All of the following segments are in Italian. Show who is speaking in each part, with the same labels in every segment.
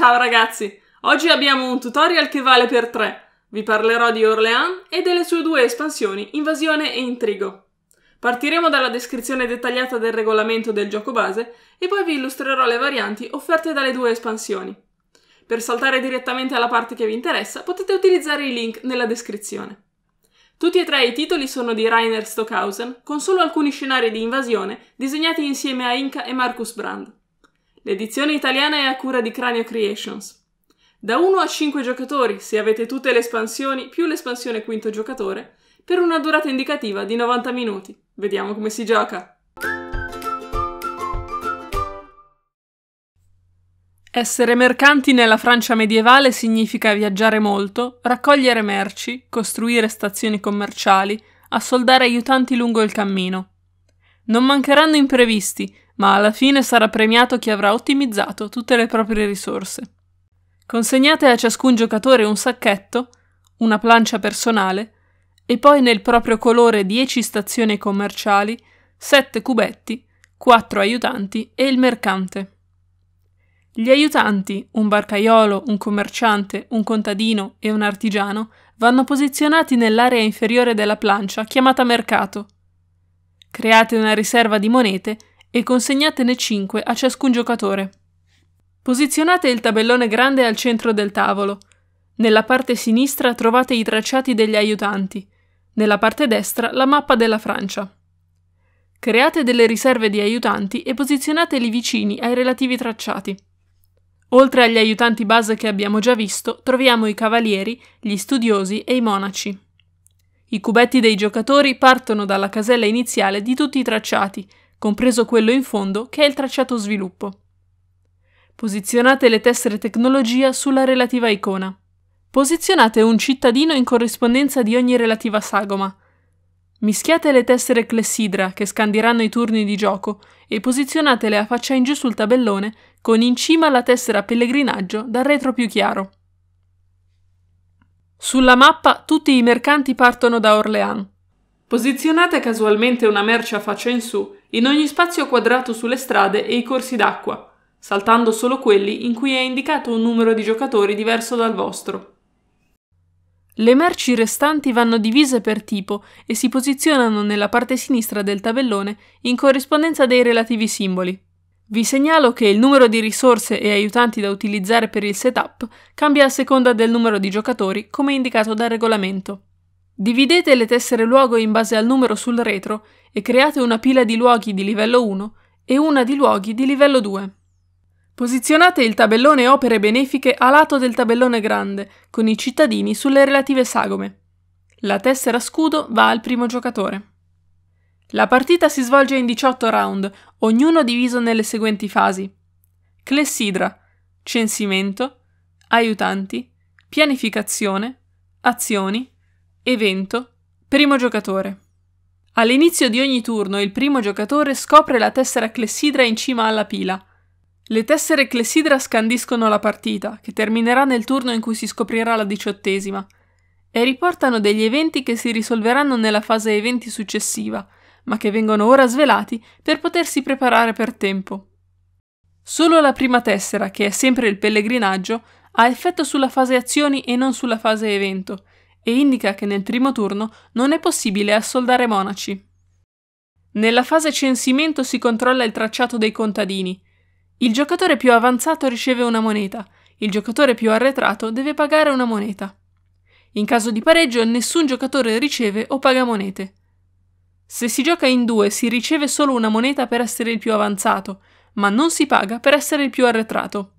Speaker 1: Ciao ragazzi! Oggi abbiamo un tutorial che vale per tre. Vi parlerò di Orléans e delle sue due espansioni, Invasione e Intrigo. Partiremo dalla descrizione dettagliata del regolamento del gioco base e poi vi illustrerò le varianti offerte dalle due espansioni. Per saltare direttamente alla parte che vi interessa potete utilizzare i link nella descrizione. Tutti e tre i titoli sono di Rainer Stockhausen, con solo alcuni scenari di invasione disegnati insieme a Inca e Marcus Brand. L'edizione italiana è a cura di Cranio Creations. Da 1 a 5 giocatori, se avete tutte le espansioni, più l'espansione quinto giocatore, per una durata indicativa di 90 minuti. Vediamo come si gioca. Essere mercanti nella Francia medievale significa viaggiare molto, raccogliere merci, costruire stazioni commerciali, assoldare aiutanti lungo il cammino. Non mancheranno imprevisti, ma alla fine sarà premiato chi avrà ottimizzato tutte le proprie risorse. Consegnate a ciascun giocatore un sacchetto, una plancia personale e poi nel proprio colore 10 stazioni commerciali, 7 cubetti, 4 aiutanti e il mercante. Gli aiutanti, un barcaiolo, un commerciante, un contadino e un artigiano, vanno posizionati nell'area inferiore della plancia chiamata mercato. Create una riserva di monete e consegnatene 5 a ciascun giocatore. Posizionate il tabellone grande al centro del tavolo. Nella parte sinistra trovate i tracciati degli aiutanti, nella parte destra la mappa della Francia. Create delle riserve di aiutanti e posizionateli vicini ai relativi tracciati. Oltre agli aiutanti base che abbiamo già visto, troviamo i cavalieri, gli studiosi e i monaci. I cubetti dei giocatori partono dalla casella iniziale di tutti i tracciati compreso quello in fondo che è il tracciato sviluppo. Posizionate le tessere tecnologia sulla relativa icona. Posizionate un cittadino in corrispondenza di ogni relativa sagoma. Mischiate le tessere clessidra che scandiranno i turni di gioco e posizionatele a faccia in giù sul tabellone con in cima la tessera pellegrinaggio dal retro più chiaro. Sulla mappa tutti i mercanti partono da Orléans. Posizionate casualmente una merce a faccia in su in ogni spazio quadrato sulle strade e i corsi d'acqua, saltando solo quelli in cui è indicato un numero di giocatori diverso dal vostro. Le merci restanti vanno divise per tipo e si posizionano nella parte sinistra del tabellone in corrispondenza dei relativi simboli. Vi segnalo che il numero di risorse e aiutanti da utilizzare per il setup cambia a seconda del numero di giocatori come indicato dal regolamento. Dividete le tessere luogo in base al numero sul retro e create una pila di luoghi di livello 1 e una di luoghi di livello 2. Posizionate il tabellone opere benefiche a lato del tabellone grande, con i cittadini sulle relative sagome. La tessera scudo va al primo giocatore. La partita si svolge in 18 round, ognuno diviso nelle seguenti fasi. Clessidra, censimento, aiutanti, pianificazione, azioni, Evento. Primo giocatore. All'inizio di ogni turno il primo giocatore scopre la tessera clessidra in cima alla pila. Le tessere clessidra scandiscono la partita, che terminerà nel turno in cui si scoprirà la diciottesima, e riportano degli eventi che si risolveranno nella fase eventi successiva, ma che vengono ora svelati per potersi preparare per tempo. Solo la prima tessera, che è sempre il pellegrinaggio, ha effetto sulla fase azioni e non sulla fase evento, e indica che nel primo turno non è possibile assoldare monaci. Nella fase censimento si controlla il tracciato dei contadini. Il giocatore più avanzato riceve una moneta, il giocatore più arretrato deve pagare una moneta. In caso di pareggio nessun giocatore riceve o paga monete. Se si gioca in due si riceve solo una moneta per essere il più avanzato, ma non si paga per essere il più arretrato.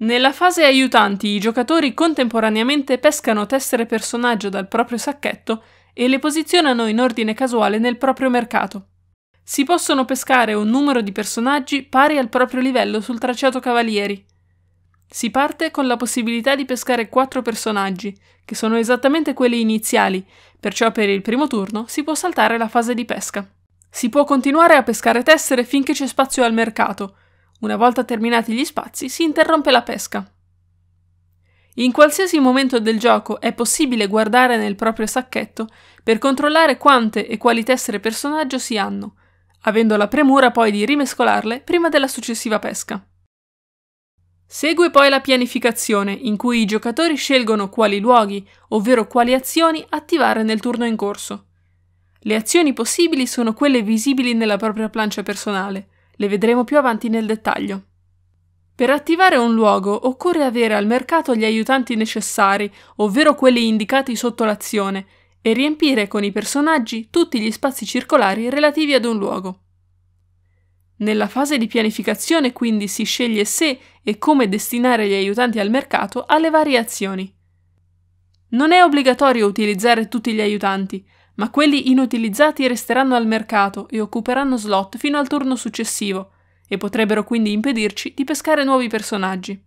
Speaker 1: Nella fase aiutanti i giocatori contemporaneamente pescano tessere personaggio dal proprio sacchetto e le posizionano in ordine casuale nel proprio mercato. Si possono pescare un numero di personaggi pari al proprio livello sul tracciato cavalieri. Si parte con la possibilità di pescare 4 personaggi, che sono esattamente quelli iniziali, perciò per il primo turno si può saltare la fase di pesca. Si può continuare a pescare tessere finché c'è spazio al mercato, una volta terminati gli spazi si interrompe la pesca. In qualsiasi momento del gioco è possibile guardare nel proprio sacchetto per controllare quante e quali tessere personaggio si hanno, avendo la premura poi di rimescolarle prima della successiva pesca. Segue poi la pianificazione, in cui i giocatori scelgono quali luoghi, ovvero quali azioni, attivare nel turno in corso. Le azioni possibili sono quelle visibili nella propria plancia personale, le vedremo più avanti nel dettaglio. Per attivare un luogo occorre avere al mercato gli aiutanti necessari, ovvero quelli indicati sotto l'azione, e riempire con i personaggi tutti gli spazi circolari relativi ad un luogo. Nella fase di pianificazione quindi si sceglie se e come destinare gli aiutanti al mercato alle varie azioni. Non è obbligatorio utilizzare tutti gli aiutanti, ma quelli inutilizzati resteranno al mercato e occuperanno slot fino al turno successivo e potrebbero quindi impedirci di pescare nuovi personaggi.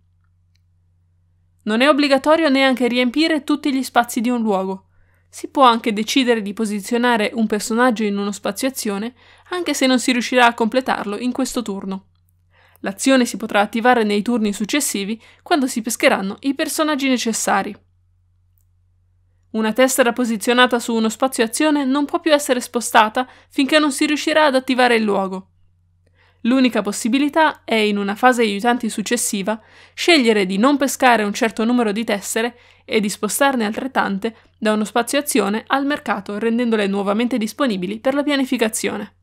Speaker 1: Non è obbligatorio neanche riempire tutti gli spazi di un luogo. Si può anche decidere di posizionare un personaggio in uno spazio azione, anche se non si riuscirà a completarlo in questo turno. L'azione si potrà attivare nei turni successivi quando si pescheranno i personaggi necessari. Una tessera posizionata su uno spazio azione non può più essere spostata finché non si riuscirà ad attivare il luogo. L'unica possibilità è, in una fase aiutanti successiva, scegliere di non pescare un certo numero di tessere e di spostarne altrettante da uno spazio azione al mercato rendendole nuovamente disponibili per la pianificazione.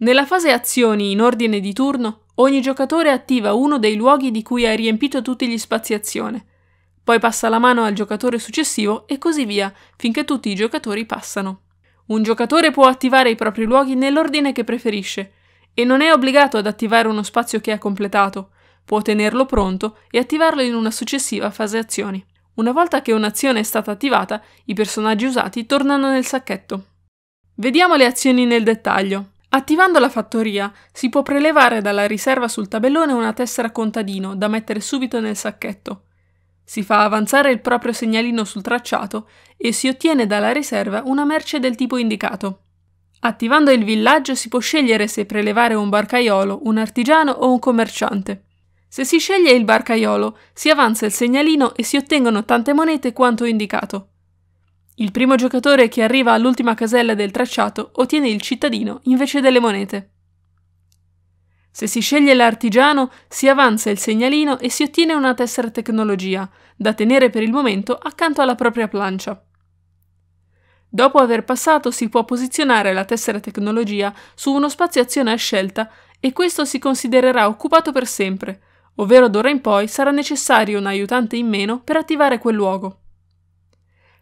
Speaker 1: Nella fase azioni in ordine di turno, ogni giocatore attiva uno dei luoghi di cui ha riempito tutti gli spazi azione, poi passa la mano al giocatore successivo e così via, finché tutti i giocatori passano. Un giocatore può attivare i propri luoghi nell'ordine che preferisce e non è obbligato ad attivare uno spazio che ha completato, può tenerlo pronto e attivarlo in una successiva fase azioni. Una volta che un'azione è stata attivata, i personaggi usati tornano nel sacchetto. Vediamo le azioni nel dettaglio. Attivando la fattoria, si può prelevare dalla riserva sul tabellone una tessera contadino da mettere subito nel sacchetto. Si fa avanzare il proprio segnalino sul tracciato e si ottiene dalla riserva una merce del tipo indicato. Attivando il villaggio si può scegliere se prelevare un barcaiolo, un artigiano o un commerciante. Se si sceglie il barcaiolo, si avanza il segnalino e si ottengono tante monete quanto indicato. Il primo giocatore che arriva all'ultima casella del tracciato ottiene il cittadino invece delle monete. Se si sceglie l'artigiano, si avanza il segnalino e si ottiene una tessera tecnologia, da tenere per il momento accanto alla propria plancia. Dopo aver passato si può posizionare la tessera tecnologia su uno spazio azione a scelta e questo si considererà occupato per sempre, ovvero d'ora in poi sarà necessario un aiutante in meno per attivare quel luogo.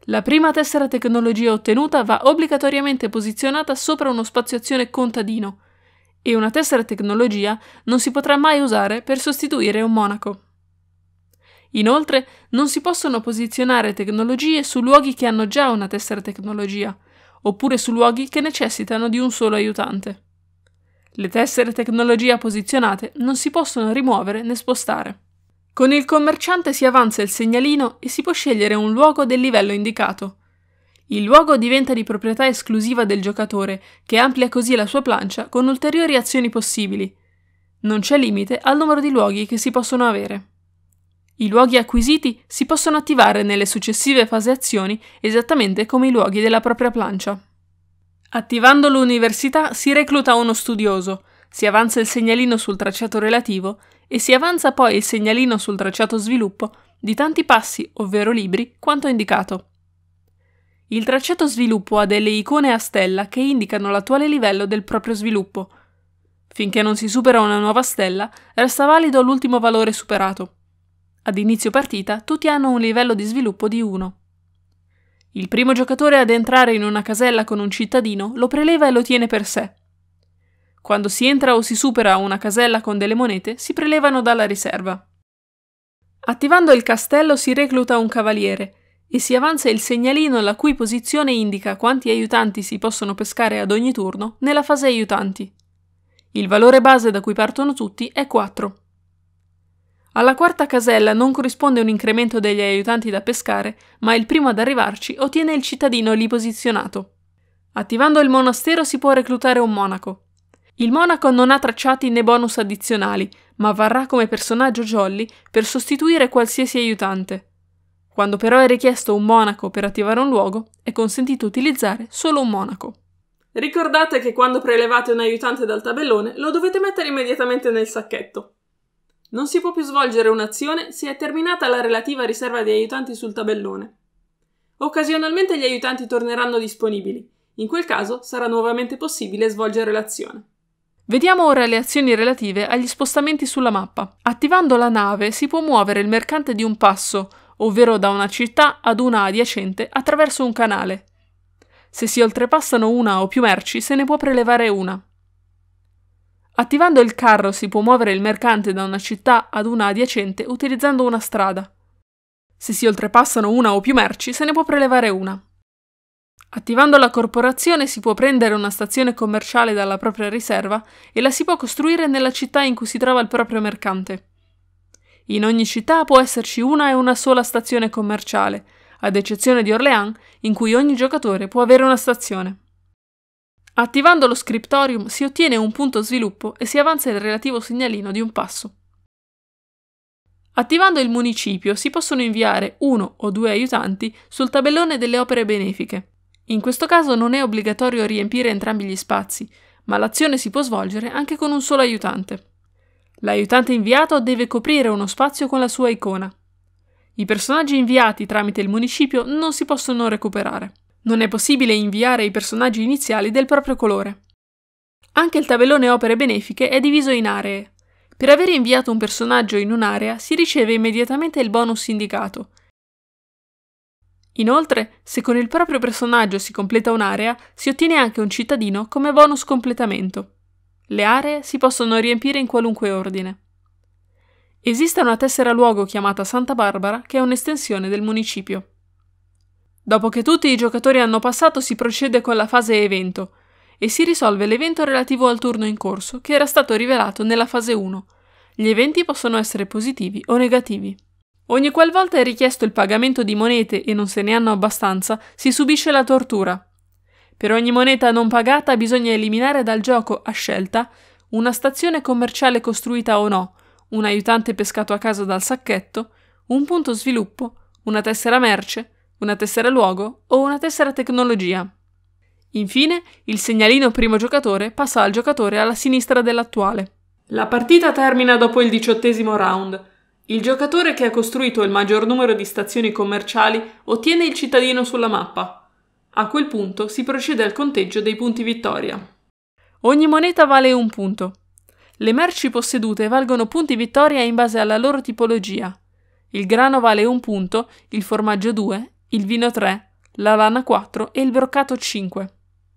Speaker 1: La prima tessera tecnologia ottenuta va obbligatoriamente posizionata sopra uno spazio azione contadino, e una tessera tecnologia non si potrà mai usare per sostituire un monaco. Inoltre, non si possono posizionare tecnologie su luoghi che hanno già una tessera tecnologia, oppure su luoghi che necessitano di un solo aiutante. Le tessere tecnologia posizionate non si possono rimuovere né spostare. Con il commerciante si avanza il segnalino e si può scegliere un luogo del livello indicato, il luogo diventa di proprietà esclusiva del giocatore, che amplia così la sua plancia con ulteriori azioni possibili. Non c'è limite al numero di luoghi che si possono avere. I luoghi acquisiti si possono attivare nelle successive fasi azioni esattamente come i luoghi della propria plancia. Attivando l'università si recluta uno studioso, si avanza il segnalino sul tracciato relativo e si avanza poi il segnalino sul tracciato sviluppo di tanti passi, ovvero libri, quanto indicato. Il tracciato sviluppo ha delle icone a stella che indicano l'attuale livello del proprio sviluppo. Finché non si supera una nuova stella, resta valido l'ultimo valore superato. Ad inizio partita tutti hanno un livello di sviluppo di 1. Il primo giocatore ad entrare in una casella con un cittadino lo preleva e lo tiene per sé. Quando si entra o si supera una casella con delle monete, si prelevano dalla riserva. Attivando il castello si recluta un cavaliere, e si avanza il segnalino la cui posizione indica quanti aiutanti si possono pescare ad ogni turno nella fase aiutanti. Il valore base da cui partono tutti è 4. Alla quarta casella non corrisponde un incremento degli aiutanti da pescare, ma il primo ad arrivarci ottiene il cittadino lì posizionato. Attivando il monastero si può reclutare un monaco. Il monaco non ha tracciati né bonus addizionali, ma varrà come personaggio jolly per sostituire qualsiasi aiutante. Quando però è richiesto un monaco per attivare un luogo, è consentito utilizzare solo un monaco. Ricordate che quando prelevate un aiutante dal tabellone lo dovete mettere immediatamente nel sacchetto. Non si può più svolgere un'azione se è terminata la relativa riserva di aiutanti sul tabellone. Occasionalmente gli aiutanti torneranno disponibili, in quel caso sarà nuovamente possibile svolgere l'azione. Vediamo ora le azioni relative agli spostamenti sulla mappa. Attivando la nave si può muovere il mercante di un passo ovvero da una città ad una adiacente attraverso un canale. Se si oltrepassano una o più merci se ne può prelevare una. Attivando il carro si può muovere il mercante da una città ad una adiacente utilizzando una strada. Se si oltrepassano una o più merci se ne può prelevare una. Attivando la corporazione si può prendere una stazione commerciale dalla propria riserva e la si può costruire nella città in cui si trova il proprio mercante. In ogni città può esserci una e una sola stazione commerciale, ad eccezione di Orléans, in cui ogni giocatore può avere una stazione. Attivando lo scriptorium si ottiene un punto sviluppo e si avanza il relativo segnalino di un passo. Attivando il municipio si possono inviare uno o due aiutanti sul tabellone delle opere benefiche. In questo caso non è obbligatorio riempire entrambi gli spazi, ma l'azione si può svolgere anche con un solo aiutante. L'aiutante inviato deve coprire uno spazio con la sua icona. I personaggi inviati tramite il municipio non si possono recuperare. Non è possibile inviare i personaggi iniziali del proprio colore. Anche il tabellone opere benefiche è diviso in aree. Per aver inviato un personaggio in un'area si riceve immediatamente il bonus indicato. Inoltre, se con il proprio personaggio si completa un'area, si ottiene anche un cittadino come bonus completamento. Le aree si possono riempire in qualunque ordine. Esiste una tessera luogo chiamata Santa Barbara che è un'estensione del municipio. Dopo che tutti i giocatori hanno passato si procede con la fase evento e si risolve l'evento relativo al turno in corso che era stato rivelato nella fase 1. Gli eventi possono essere positivi o negativi. Ogni qualvolta è richiesto il pagamento di monete e non se ne hanno abbastanza, si subisce la tortura, per ogni moneta non pagata bisogna eliminare dal gioco, a scelta, una stazione commerciale costruita o no, un aiutante pescato a casa dal sacchetto, un punto sviluppo, una tessera merce, una tessera luogo o una tessera tecnologia. Infine, il segnalino primo giocatore passa al giocatore alla sinistra dell'attuale. La partita termina dopo il diciottesimo round. Il giocatore che ha costruito il maggior numero di stazioni commerciali ottiene il cittadino sulla mappa. A quel punto si procede al conteggio dei punti vittoria. Ogni moneta vale un punto. Le merci possedute valgono punti vittoria in base alla loro tipologia. Il grano vale un punto, il formaggio 2, il vino 3, la lana 4 e il broccato 5.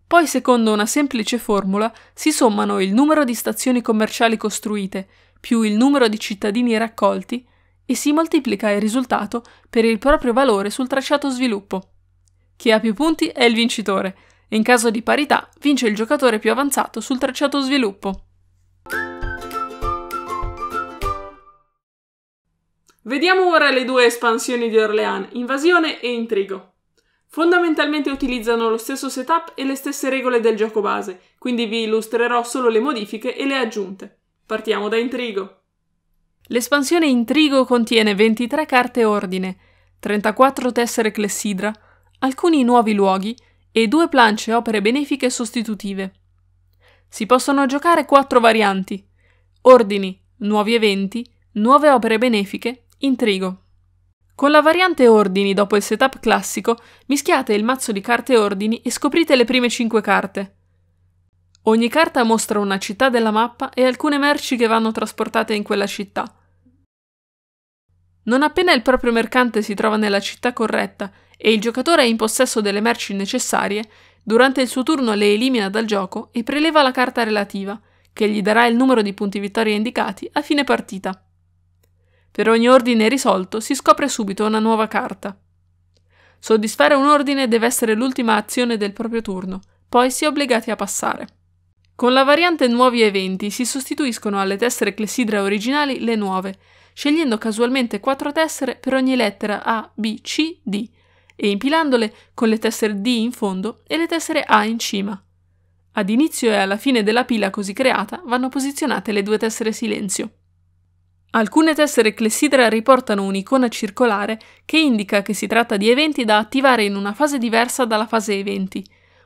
Speaker 1: Poi, secondo una semplice formula, si sommano il numero di stazioni commerciali costruite più il numero di cittadini raccolti e si moltiplica il risultato per il proprio valore sul tracciato sviluppo. Chi ha più punti è il vincitore in caso di parità vince il giocatore più avanzato sul tracciato sviluppo. Vediamo ora le due espansioni di Orlean, Invasione e Intrigo. Fondamentalmente utilizzano lo stesso setup e le stesse regole del gioco base, quindi vi illustrerò solo le modifiche e le aggiunte. Partiamo da Intrigo. L'espansione Intrigo contiene 23 carte ordine, 34 tessere clessidra, alcuni nuovi luoghi e due planche opere benefiche sostitutive. Si possono giocare quattro varianti: ordini, nuovi eventi, nuove opere benefiche, intrigo. Con la variante ordini dopo il setup classico, mischiate il mazzo di carte ordini e scoprite le prime 5 carte. Ogni carta mostra una città della mappa e alcune merci che vanno trasportate in quella città. Non appena il proprio mercante si trova nella città corretta e il giocatore è in possesso delle merci necessarie, durante il suo turno le elimina dal gioco e preleva la carta relativa, che gli darà il numero di punti vittoria indicati a fine partita. Per ogni ordine risolto si scopre subito una nuova carta. Soddisfare un ordine deve essere l'ultima azione del proprio turno, poi si è obbligati a passare. Con la variante Nuovi eventi si sostituiscono alle tessere clessidra originali le nuove, scegliendo casualmente quattro tessere per ogni lettera A, B, C, D e impilandole con le tessere D in fondo e le tessere A in cima. Ad inizio e alla fine della pila così creata vanno posizionate le due tessere silenzio. Alcune tessere clessidra riportano un'icona circolare che indica che si tratta di eventi da attivare in una fase diversa dalla fase eventi,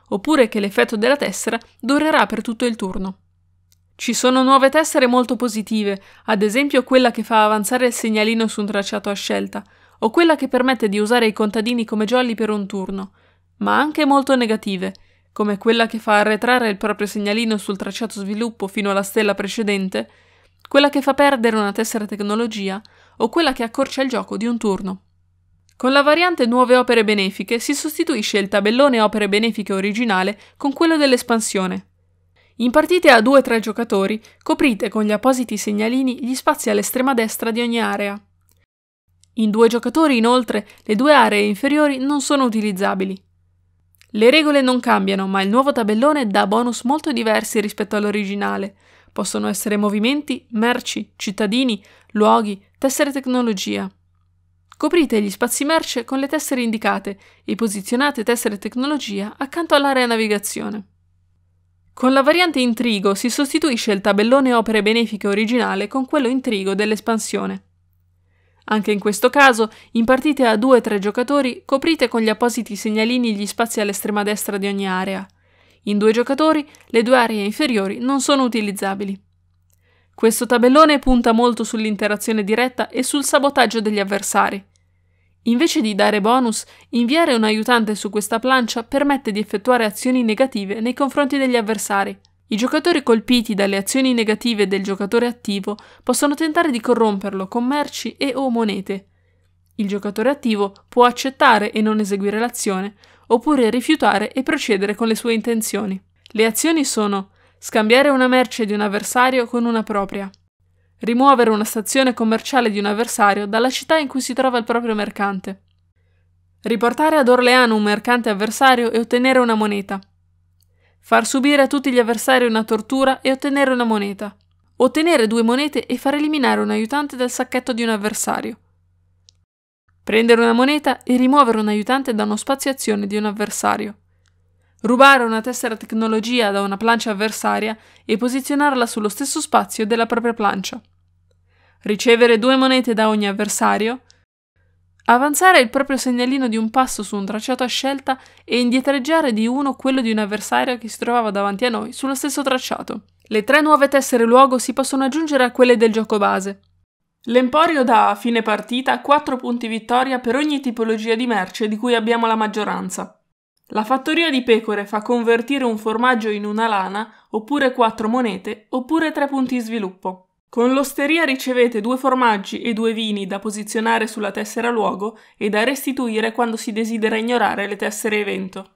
Speaker 1: oppure che l'effetto della tessera durerà per tutto il turno. Ci sono nuove tessere molto positive, ad esempio quella che fa avanzare il segnalino su un tracciato a scelta, o quella che permette di usare i contadini come jolly per un turno, ma anche molto negative, come quella che fa arretrare il proprio segnalino sul tracciato sviluppo fino alla stella precedente, quella che fa perdere una tessera tecnologia o quella che accorcia il gioco di un turno. Con la variante Nuove opere benefiche si sostituisce il tabellone opere benefiche originale con quello dell'espansione. In partite a 2-3 giocatori coprite con gli appositi segnalini gli spazi all'estrema destra di ogni area. In due giocatori, inoltre, le due aree inferiori non sono utilizzabili. Le regole non cambiano, ma il nuovo tabellone dà bonus molto diversi rispetto all'originale. Possono essere movimenti, merci, cittadini, luoghi, tessere tecnologia. Coprite gli spazi merce con le tessere indicate e posizionate tessere tecnologia accanto all'area navigazione. Con la variante Intrigo si sostituisce il tabellone opere benefiche originale con quello Intrigo dell'espansione. Anche in questo caso, in partite a 2-3 giocatori, coprite con gli appositi segnalini gli spazi all'estrema destra di ogni area. In due giocatori, le due aree inferiori non sono utilizzabili. Questo tabellone punta molto sull'interazione diretta e sul sabotaggio degli avversari. Invece di dare bonus, inviare un aiutante su questa plancia permette di effettuare azioni negative nei confronti degli avversari, i giocatori colpiti dalle azioni negative del giocatore attivo possono tentare di corromperlo con merci e o monete. Il giocatore attivo può accettare e non eseguire l'azione, oppure rifiutare e procedere con le sue intenzioni. Le azioni sono scambiare una merce di un avversario con una propria, rimuovere una stazione commerciale di un avversario dalla città in cui si trova il proprio mercante, riportare ad Orleano un mercante avversario e ottenere una moneta, far subire a tutti gli avversari una tortura e ottenere una moneta, ottenere due monete e far eliminare un aiutante dal sacchetto di un avversario, prendere una moneta e rimuovere un aiutante da uno spazio azione di un avversario, rubare una tessera tecnologia da una plancia avversaria e posizionarla sullo stesso spazio della propria plancia, ricevere due monete da ogni avversario, Avanzare il proprio segnalino di un passo su un tracciato a scelta e indietreggiare di uno quello di un avversario che si trovava davanti a noi sullo stesso tracciato. Le tre nuove tessere luogo si possono aggiungere a quelle del gioco base. L'Emporio dà a fine partita 4 punti vittoria per ogni tipologia di merce di cui abbiamo la maggioranza. La fattoria di pecore fa convertire un formaggio in una lana, oppure 4 monete, oppure 3 punti sviluppo. Con l'osteria ricevete due formaggi e due vini da posizionare sulla tessera luogo e da restituire quando si desidera ignorare le tessere evento.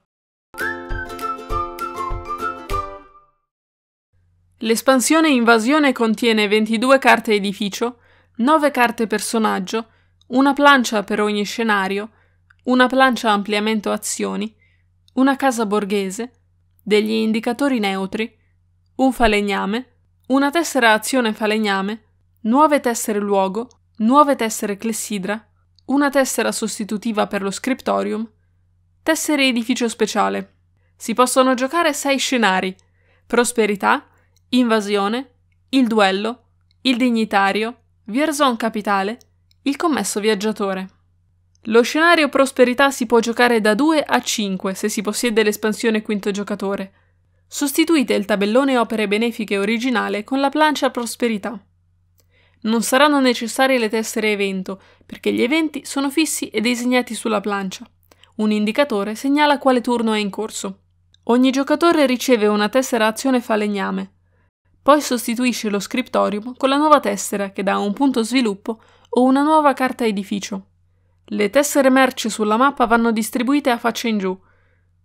Speaker 1: L'espansione Invasione contiene 22 carte edificio, 9 carte personaggio, una plancia per ogni scenario, una plancia ampliamento azioni, una casa borghese, degli indicatori neutri, un falegname, una tessera azione falegname, nuove tessere luogo, nuove tessere clessidra, una tessera sostitutiva per lo scriptorium, tessere edificio speciale. Si possono giocare sei scenari: prosperità, invasione, il duello, il dignitario, Vierzon capitale, il commesso viaggiatore. Lo scenario prosperità si può giocare da 2 a 5 se si possiede l'espansione quinto giocatore Sostituite il tabellone opere benefiche originale con la plancia prosperità. Non saranno necessarie le tessere evento, perché gli eventi sono fissi e disegnati sulla plancia. Un indicatore segnala quale turno è in corso. Ogni giocatore riceve una tessera azione falegname. Poi sostituisce lo scriptorium con la nuova tessera che dà un punto sviluppo o una nuova carta edificio. Le tessere merce sulla mappa vanno distribuite a faccia in giù,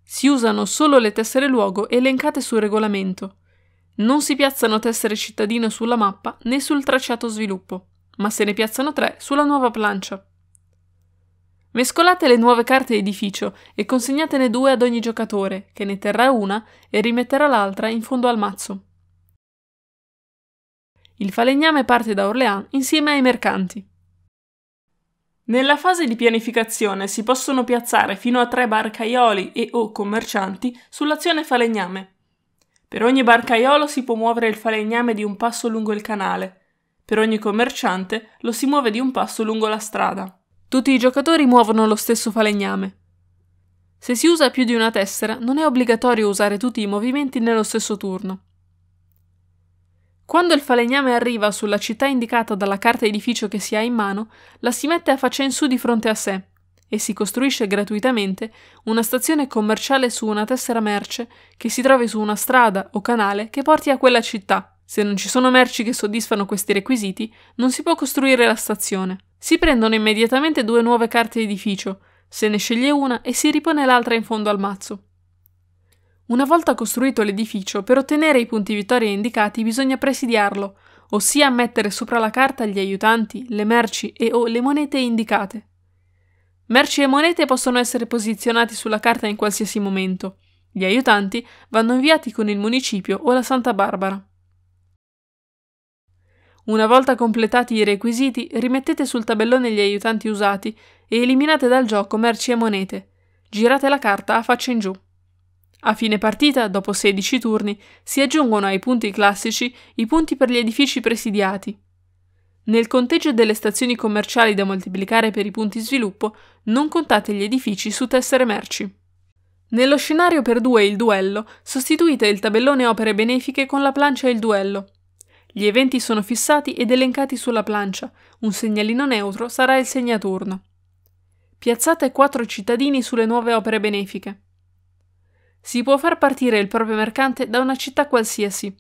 Speaker 1: si usano solo le tessere luogo elencate sul regolamento. Non si piazzano tessere cittadino sulla mappa né sul tracciato sviluppo, ma se ne piazzano tre sulla nuova plancia. Mescolate le nuove carte edificio e consegnatene due ad ogni giocatore, che ne terrà una e rimetterà l'altra in fondo al mazzo. Il falegname parte da Orléans insieme ai mercanti. Nella fase di pianificazione si possono piazzare fino a tre barcaioli e o commercianti sull'azione falegname. Per ogni barcaiolo si può muovere il falegname di un passo lungo il canale, per ogni commerciante lo si muove di un passo lungo la strada. Tutti i giocatori muovono lo stesso falegname. Se si usa più di una tessera, non è obbligatorio usare tutti i movimenti nello stesso turno. Quando il falegname arriva sulla città indicata dalla carta edificio che si ha in mano, la si mette a faccia in su di fronte a sé e si costruisce gratuitamente una stazione commerciale su una tessera merce che si trovi su una strada o canale che porti a quella città. Se non ci sono merci che soddisfano questi requisiti, non si può costruire la stazione. Si prendono immediatamente due nuove carte edificio, se ne sceglie una e si ripone l'altra in fondo al mazzo. Una volta costruito l'edificio, per ottenere i punti vittoria indicati bisogna presidiarlo, ossia mettere sopra la carta gli aiutanti, le merci e o le monete indicate. Merci e monete possono essere posizionati sulla carta in qualsiasi momento. Gli aiutanti vanno inviati con il municipio o la Santa Barbara. Una volta completati i requisiti, rimettete sul tabellone gli aiutanti usati e eliminate dal gioco merci e monete. Girate la carta a faccia in giù. A fine partita, dopo 16 turni, si aggiungono ai punti classici i punti per gli edifici presidiati. Nel conteggio delle stazioni commerciali da moltiplicare per i punti sviluppo, non contate gli edifici su tessere merci. Nello scenario per due il duello, sostituite il tabellone opere benefiche con la plancia e il duello. Gli eventi sono fissati ed elencati sulla plancia, un segnalino neutro sarà il segnaturno. Piazzate quattro cittadini sulle nuove opere benefiche. Si può far partire il proprio mercante da una città qualsiasi.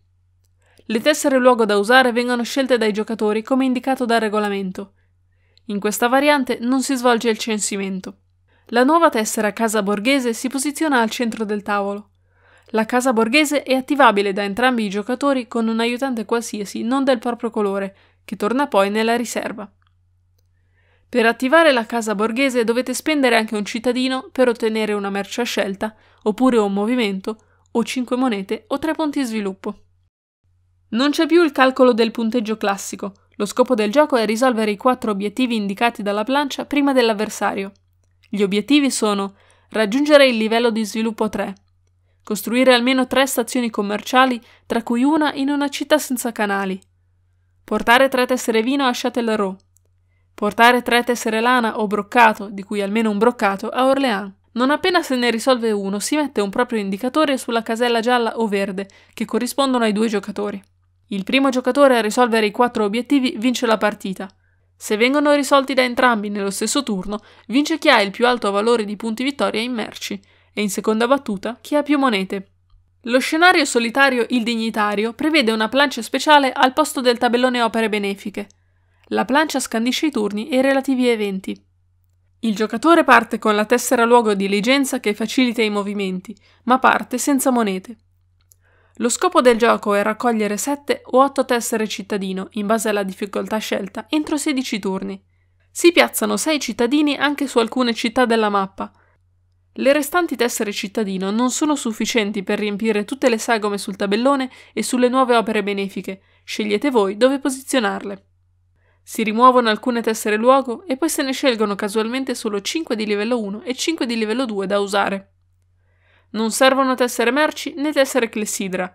Speaker 1: Le tessere luogo da usare vengono scelte dai giocatori come indicato dal regolamento. In questa variante non si svolge il censimento. La nuova tessera Casa Borghese si posiziona al centro del tavolo. La Casa Borghese è attivabile da entrambi i giocatori con un aiutante qualsiasi non del proprio colore, che torna poi nella riserva. Per attivare la casa borghese dovete spendere anche un cittadino per ottenere una merce a scelta, oppure un movimento, o 5 monete o 3 punti sviluppo. Non c'è più il calcolo del punteggio classico, lo scopo del gioco è risolvere i quattro obiettivi indicati dalla plancia prima dell'avversario. Gli obiettivi sono raggiungere il livello di sviluppo 3, costruire almeno 3 stazioni commerciali, tra cui una in una città senza canali, portare 3 tessere vino a Châtellerault, portare tre tessere lana o broccato, di cui almeno un broccato, a Orléans. Non appena se ne risolve uno, si mette un proprio indicatore sulla casella gialla o verde, che corrispondono ai due giocatori. Il primo giocatore a risolvere i quattro obiettivi vince la partita. Se vengono risolti da entrambi nello stesso turno, vince chi ha il più alto valore di punti vittoria in merci, e in seconda battuta chi ha più monete. Lo scenario solitario Il Dignitario prevede una plancia speciale al posto del tabellone opere benefiche. La plancia scandisce i turni e i relativi eventi. Il giocatore parte con la tessera luogo diligenza che facilita i movimenti, ma parte senza monete. Lo scopo del gioco è raccogliere 7 o 8 tessere cittadino, in base alla difficoltà scelta, entro 16 turni. Si piazzano 6 cittadini anche su alcune città della mappa. Le restanti tessere cittadino non sono sufficienti per riempire tutte le sagome sul tabellone e sulle nuove opere benefiche. Scegliete voi dove posizionarle. Si rimuovono alcune tessere luogo e poi se ne scelgono casualmente solo 5 di livello 1 e 5 di livello 2 da usare. Non servono tessere merci né tessere clessidra.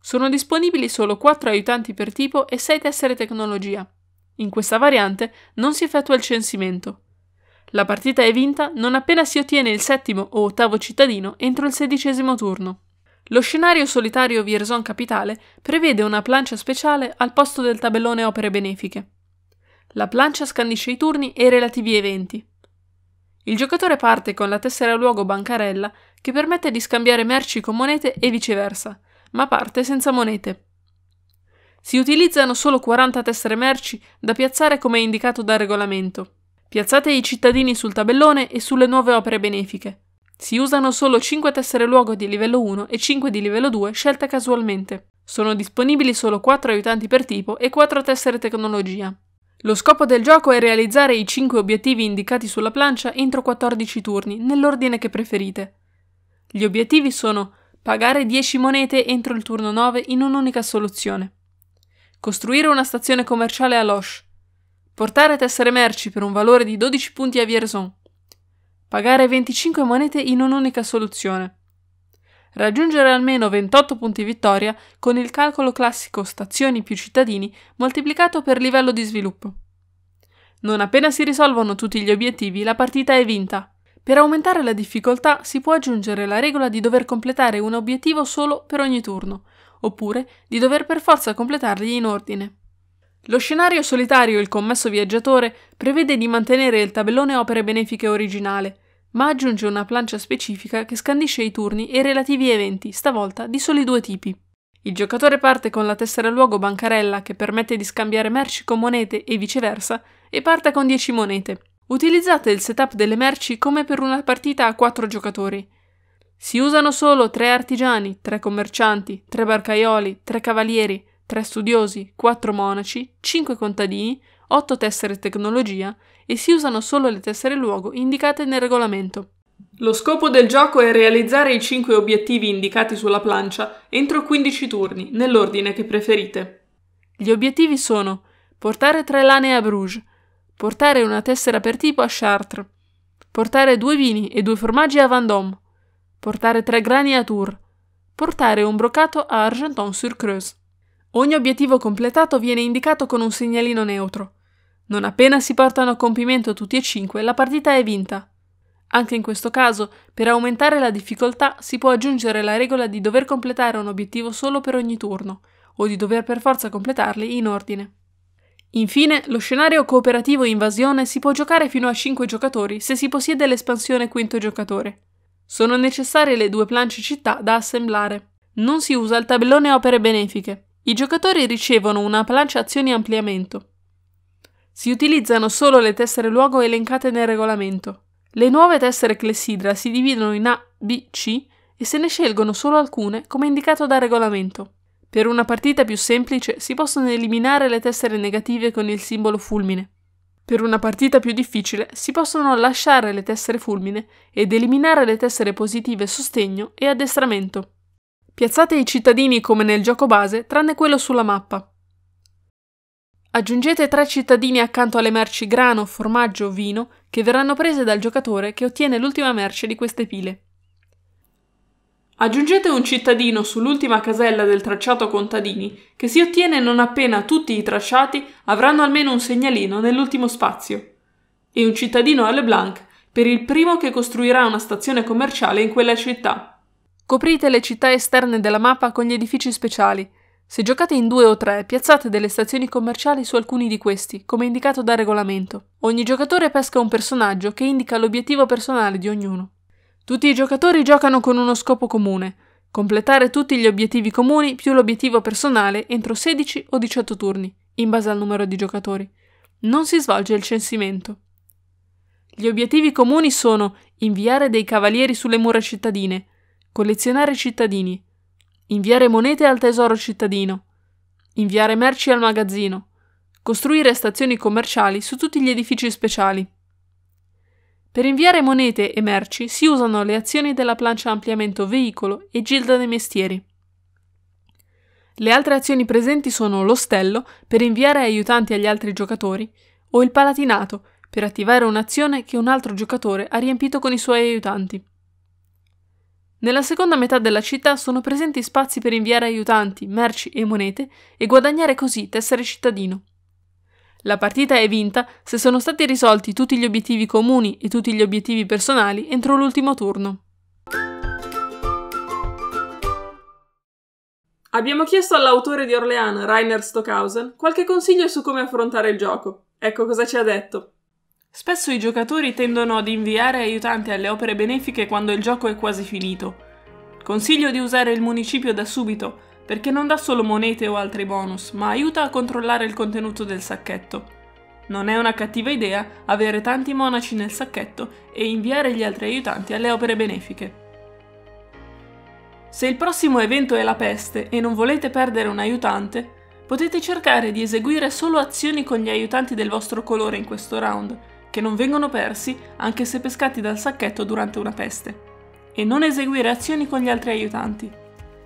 Speaker 1: Sono disponibili solo 4 aiutanti per tipo e 6 tessere tecnologia. In questa variante non si effettua il censimento. La partita è vinta non appena si ottiene il settimo o ottavo cittadino entro il sedicesimo turno. Lo scenario solitario Vierzon Capitale prevede una plancia speciale al posto del tabellone opere benefiche. La plancia scandisce i turni e i relativi eventi. Il giocatore parte con la tessera luogo bancarella che permette di scambiare merci con monete e viceversa, ma parte senza monete. Si utilizzano solo 40 tessere merci da piazzare come indicato dal regolamento. Piazzate i cittadini sul tabellone e sulle nuove opere benefiche. Si usano solo 5 tessere luogo di livello 1 e 5 di livello 2 scelte casualmente. Sono disponibili solo 4 aiutanti per tipo e 4 tessere tecnologia. Lo scopo del gioco è realizzare i 5 obiettivi indicati sulla plancia entro 14 turni, nell'ordine che preferite. Gli obiettivi sono pagare 10 monete entro il turno 9 in un'unica soluzione, costruire una stazione commerciale a Loche, portare tessere merci per un valore di 12 punti a Vierzon, pagare 25 monete in un'unica soluzione, Raggiungere almeno 28 punti vittoria con il calcolo classico stazioni più cittadini moltiplicato per livello di sviluppo. Non appena si risolvono tutti gli obiettivi, la partita è vinta. Per aumentare la difficoltà si può aggiungere la regola di dover completare un obiettivo solo per ogni turno, oppure di dover per forza completarli in ordine. Lo scenario solitario Il commesso viaggiatore prevede di mantenere il tabellone opere benefiche originale, ma aggiunge una plancia specifica che scandisce i turni e i relativi eventi, stavolta di soli due tipi. Il giocatore parte con la tessera luogo bancarella che permette di scambiare merci con monete e viceversa e parte con 10 monete. Utilizzate il setup delle merci come per una partita a 4 giocatori. Si usano solo 3 artigiani, 3 commercianti, 3 barcaioli, 3 cavalieri, 3 studiosi, 4 monaci, 5 contadini, 8 tessere tecnologia e si usano solo le tessere luogo indicate nel regolamento. Lo scopo del gioco è realizzare i 5 obiettivi indicati sulla plancia entro 15 turni, nell'ordine che preferite. Gli obiettivi sono portare tre lane a Bruges, portare una tessera per tipo a Chartres, portare due vini e due formaggi a Vendôme, portare tre grani a Tours, portare un broccato a Argenton-sur-Creuse. Ogni obiettivo completato viene indicato con un segnalino neutro. Non appena si portano a compimento tutti e cinque, la partita è vinta. Anche in questo caso, per aumentare la difficoltà, si può aggiungere la regola di dover completare un obiettivo solo per ogni turno, o di dover per forza completarli in ordine. Infine, lo scenario cooperativo invasione si può giocare fino a 5 giocatori se si possiede l'espansione quinto giocatore. Sono necessarie le due planche città da assemblare. Non si usa il tabellone opere benefiche. I giocatori ricevono una plancia azioni ampliamento. Si utilizzano solo le tessere luogo elencate nel regolamento. Le nuove tessere clessidra si dividono in A, B, C e se ne scelgono solo alcune come indicato dal regolamento. Per una partita più semplice si possono eliminare le tessere negative con il simbolo fulmine. Per una partita più difficile si possono lasciare le tessere fulmine ed eliminare le tessere positive sostegno e addestramento. Piazzate i cittadini come nel gioco base tranne quello sulla mappa. Aggiungete tre cittadini accanto alle merci grano, formaggio o vino che verranno prese dal giocatore che ottiene l'ultima merce di queste pile. Aggiungete un cittadino sull'ultima casella del tracciato contadini che si ottiene non appena tutti i tracciati avranno almeno un segnalino nell'ultimo spazio, e un cittadino a Leblanc per il primo che costruirà una stazione commerciale in quella città. Coprite le città esterne della mappa con gli edifici speciali, se giocate in due o tre, piazzate delle stazioni commerciali su alcuni di questi, come indicato dal regolamento. Ogni giocatore pesca un personaggio che indica l'obiettivo personale di ognuno. Tutti i giocatori giocano con uno scopo comune, completare tutti gli obiettivi comuni più l'obiettivo personale entro 16 o 18 turni, in base al numero di giocatori. Non si svolge il censimento. Gli obiettivi comuni sono inviare dei cavalieri sulle mura cittadine, collezionare cittadini, inviare monete al tesoro cittadino, inviare merci al magazzino, costruire stazioni commerciali su tutti gli edifici speciali. Per inviare monete e merci si usano le azioni della plancia ampliamento veicolo e gilda dei mestieri. Le altre azioni presenti sono l'ostello per inviare aiutanti agli altri giocatori o il palatinato per attivare un'azione che un altro giocatore ha riempito con i suoi aiutanti. Nella seconda metà della città sono presenti spazi per inviare aiutanti, merci e monete e guadagnare così tessere cittadino. La partita è vinta se sono stati risolti tutti gli obiettivi comuni e tutti gli obiettivi personali entro l'ultimo turno. Abbiamo chiesto all'autore di Orlean, Rainer Stockhausen, qualche consiglio su come affrontare il gioco. Ecco cosa ci ha detto. Spesso i giocatori tendono ad inviare aiutanti alle opere benefiche quando il gioco è quasi finito. Consiglio di usare il municipio da subito, perché non dà solo monete o altri bonus, ma aiuta a controllare il contenuto del sacchetto. Non è una cattiva idea avere tanti monaci nel sacchetto e inviare gli altri aiutanti alle opere benefiche. Se il prossimo evento è la peste e non volete perdere un aiutante, potete cercare di eseguire solo azioni con gli aiutanti del vostro colore in questo round, che non vengono persi anche se pescati dal sacchetto durante una peste, e non eseguire azioni con gli altri aiutanti.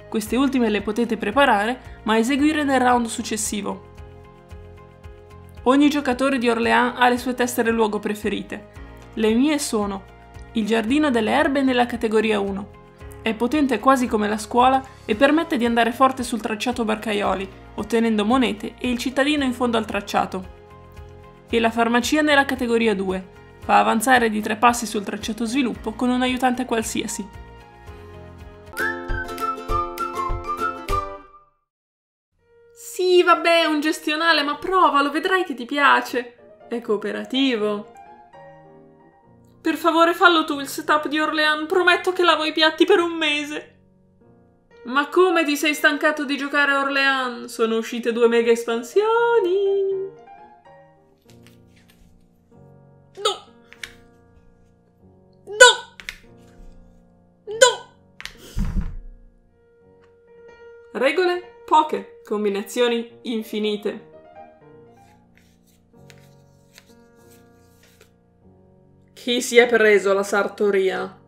Speaker 1: Queste ultime le potete preparare, ma eseguire nel round successivo. Ogni giocatore di Orléans ha le sue tessere luogo preferite. Le mie sono il giardino delle erbe nella categoria 1. È potente quasi come la scuola e permette di andare forte sul tracciato barcaioli, ottenendo monete e il cittadino in fondo al tracciato e la farmacia nella categoria 2. Fa avanzare di tre passi sul tracciato sviluppo con un aiutante qualsiasi. Sì, vabbè, è un gestionale, ma provalo, vedrai che ti piace. È cooperativo. Per favore fallo tu il setup di Orlean, prometto che lavo i piatti per un mese. Ma come ti sei stancato di giocare a Orlean? Sono uscite due mega espansioni. Regole poche, combinazioni infinite. Chi si è preso la sartoria?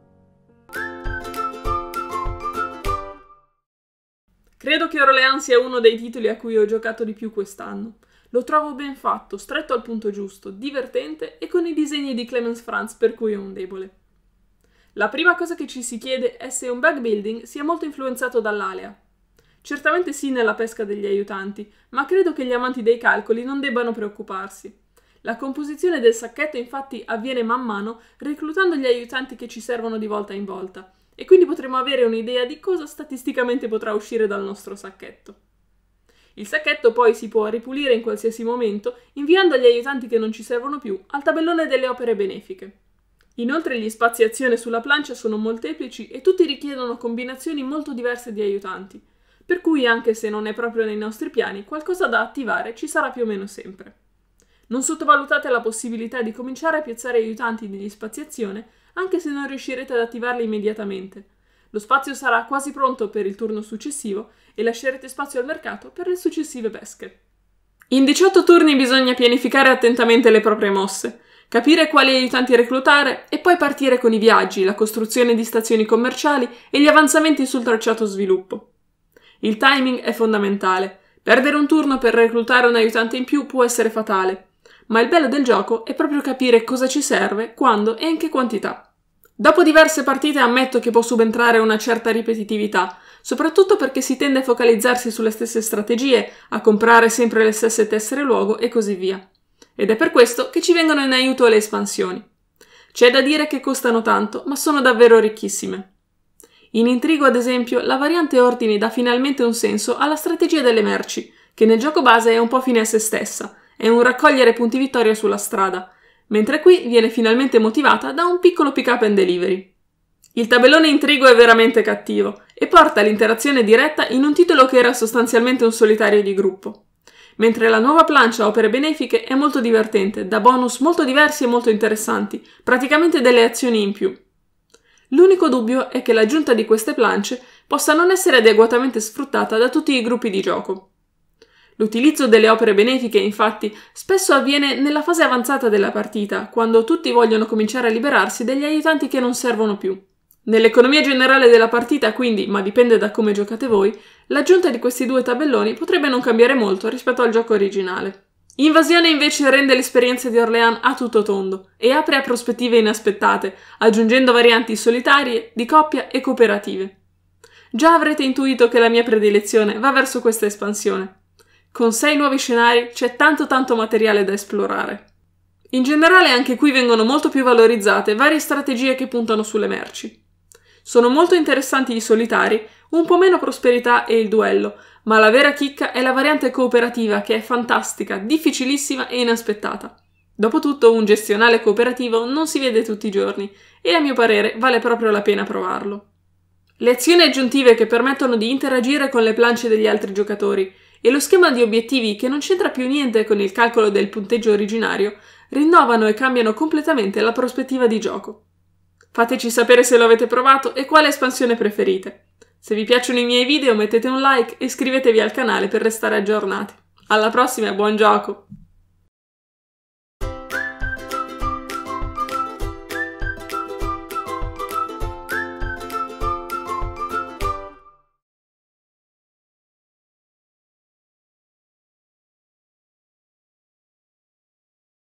Speaker 1: Credo che Orleans sia uno dei titoli a cui ho giocato di più quest'anno. Lo trovo ben fatto, stretto al punto giusto, divertente e con i disegni di Clemens Franz per cui è un debole. La prima cosa che ci si chiede è se un back building sia molto influenzato dall'alea, Certamente sì nella pesca degli aiutanti, ma credo che gli amanti dei calcoli non debbano preoccuparsi. La composizione del sacchetto infatti avviene man mano reclutando gli aiutanti che ci servono di volta in volta e quindi potremo avere un'idea di cosa statisticamente potrà uscire dal nostro sacchetto. Il sacchetto poi si può ripulire in qualsiasi momento inviando gli aiutanti che non ci servono più al tabellone delle opere benefiche. Inoltre gli spazi azione sulla plancia sono molteplici e tutti richiedono combinazioni molto diverse di aiutanti, per cui anche se non è proprio nei nostri piani, qualcosa da attivare ci sarà più o meno sempre. Non sottovalutate la possibilità di cominciare a piazzare aiutanti di spaziazione anche se non riuscirete ad attivarli immediatamente. Lo spazio sarà quasi pronto per il turno successivo e lascerete spazio al mercato per le successive pesche. In 18 turni bisogna pianificare attentamente le proprie mosse, capire quali aiutanti reclutare e poi partire con i viaggi, la costruzione di stazioni commerciali e gli avanzamenti sul tracciato sviluppo. Il timing è fondamentale. Perdere un turno per reclutare un aiutante in più può essere fatale, ma il bello del gioco è proprio capire cosa ci serve, quando e in che quantità. Dopo diverse partite ammetto che può subentrare una certa ripetitività, soprattutto perché si tende a focalizzarsi sulle stesse strategie, a comprare sempre le stesse tessere luogo e così via. Ed è per questo che ci vengono in aiuto le espansioni. C'è da dire che costano tanto, ma sono davvero ricchissime. In intrigo, ad esempio, la variante ordini dà finalmente un senso alla strategia delle merci, che nel gioco base è un po' fine a se stessa, è un raccogliere punti vittoria sulla strada, mentre qui viene finalmente motivata da un piccolo pick up and delivery. Il tabellone intrigo è veramente cattivo e porta l'interazione diretta in un titolo che era sostanzialmente un solitario di gruppo. Mentre la nuova plancia Opere Benefiche è molto divertente, da bonus molto diversi e molto interessanti, praticamente delle azioni in più. L'unico dubbio è che l'aggiunta di queste planche possa non essere adeguatamente sfruttata da tutti i gruppi di gioco. L'utilizzo delle opere benefiche, infatti, spesso avviene nella fase avanzata della partita, quando tutti vogliono cominciare a liberarsi degli aiutanti che non servono più. Nell'economia generale della partita, quindi, ma dipende da come giocate voi, l'aggiunta di questi due tabelloni potrebbe non cambiare molto rispetto al gioco originale. Invasione invece rende l'esperienza di Orleans a tutto tondo e apre a prospettive inaspettate, aggiungendo varianti solitarie, di coppia e cooperative. Già avrete intuito che la mia predilezione va verso questa espansione. Con sei nuovi scenari c'è tanto tanto materiale da esplorare. In generale anche qui vengono molto più valorizzate varie strategie che puntano sulle merci. Sono molto interessanti i solitari, un po' meno prosperità e il duello, ma la vera chicca è la variante cooperativa che è fantastica, difficilissima e inaspettata. Dopotutto un gestionale cooperativo non si vede tutti i giorni e a mio parere vale proprio la pena provarlo. Le azioni aggiuntive che permettono di interagire con le planche degli altri giocatori e lo schema di obiettivi che non c'entra più niente con il calcolo del punteggio originario rinnovano e cambiano completamente la prospettiva di gioco. Fateci sapere se lo avete provato e quale espansione preferite. Se vi piacciono i miei video mettete un like e iscrivetevi al canale per restare aggiornati. Alla prossima e buon gioco!